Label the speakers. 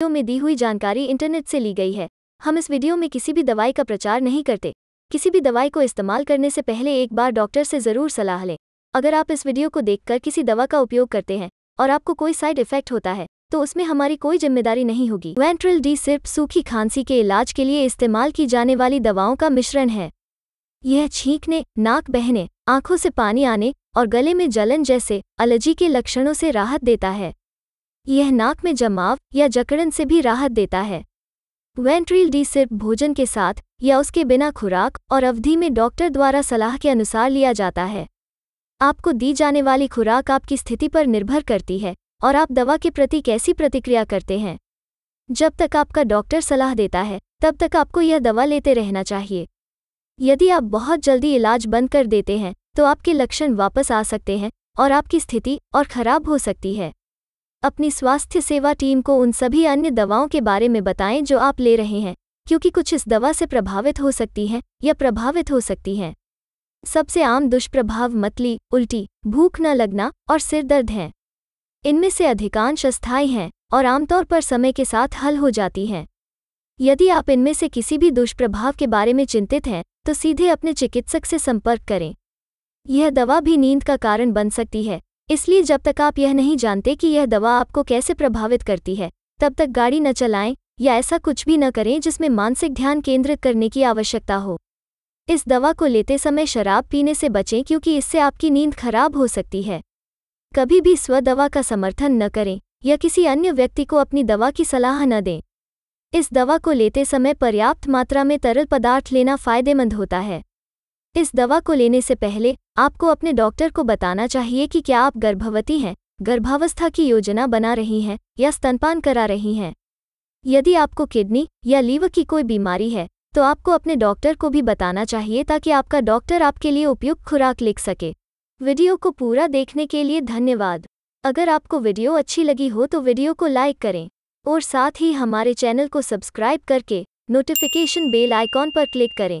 Speaker 1: video में दी हुई जानकारी इंटरनेट से ली गई है हम इस वीडियो में किसी भी दवाई का प्रचार नहीं करते किसी भी दवाई को इस्तेमाल करने से पहले एक बार डॉक्टर से ज़रूर सलाह लें अगर आप इस वीडियो को देखकर किसी दवा का उपयोग करते हैं और आपको कोई साइड इफेक्ट होता है तो उसमें हमारी कोई जिम्मेदारी नहीं होगी वेंट्रल डी सिर्फ सूखी खांसी के इलाज के लिए इस्तेमाल की जाने वाली दवाओं का मिश्रण है यह छींकने नाक बहने आंखों से पानी आने और गले में जलन जैसे एलर्जी के लक्षणों से राहत देता है यह नाक में जमाव या जकड़न से भी राहत देता है वेंट्रील डी सिर्फ भोजन के साथ या उसके बिना खुराक और अवधि में डॉक्टर द्वारा सलाह के अनुसार लिया जाता है आपको दी जाने वाली खुराक आपकी स्थिति पर निर्भर करती है और आप दवा के प्रति कैसी प्रतिक्रिया करते हैं जब तक आपका डॉक्टर सलाह देता है तब तक आपको यह दवा लेते रहना चाहिए यदि आप बहुत जल्दी इलाज बंद कर देते हैं तो आपके लक्षण वापस आ सकते हैं और आपकी स्थिति और खराब हो सकती है अपनी स्वास्थ्य सेवा टीम को उन सभी अन्य दवाओं के बारे में बताएं जो आप ले रहे हैं क्योंकि कुछ इस दवा से प्रभावित हो सकती हैं या प्रभावित हो सकती हैं सबसे आम दुष्प्रभाव मतली उल्टी भूख न लगना और सिर दर्द हैं इनमें से अधिकांश अस्थायी हैं और आमतौर पर समय के साथ हल हो जाती हैं यदि आप इनमें से किसी भी दुष्प्रभाव के बारे में चिंतित हैं तो सीधे अपने चिकित्सक से संपर्क करें यह दवा भी नींद का कारण बन सकती है इसलिए जब तक आप यह नहीं जानते कि यह दवा आपको कैसे प्रभावित करती है तब तक गाड़ी न चलाएं या ऐसा कुछ भी न करें जिसमें मानसिक ध्यान केंद्रित करने की आवश्यकता हो इस दवा को लेते समय शराब पीने से बचें क्योंकि इससे आपकी नींद खराब हो सकती है कभी भी स्व दवा का समर्थन न करें या किसी अन्य व्यक्ति को अपनी दवा की सलाह न दें इस दवा को लेते समय पर्याप्त मात्रा में तरल पदार्थ लेना फायदेमंद होता है इस दवा को लेने से पहले आपको अपने डॉक्टर को बताना चाहिए कि क्या आप गर्भवती हैं गर्भावस्था की योजना बना रही हैं या स्तनपान करा रही हैं यदि आपको किडनी या लीवर की कोई बीमारी है तो आपको अपने डॉक्टर को भी बताना चाहिए ताकि आपका डॉक्टर आपके लिए उपयुक्त खुराक लिख सके वीडियो को पूरा देखने के लिए धन्यवाद अगर आपको वीडियो अच्छी लगी हो तो वीडियो को लाइक करें और साथ ही हमारे चैनल को सब्सक्राइब करके नोटिफिकेशन बेल आइकॉन पर क्लिक करें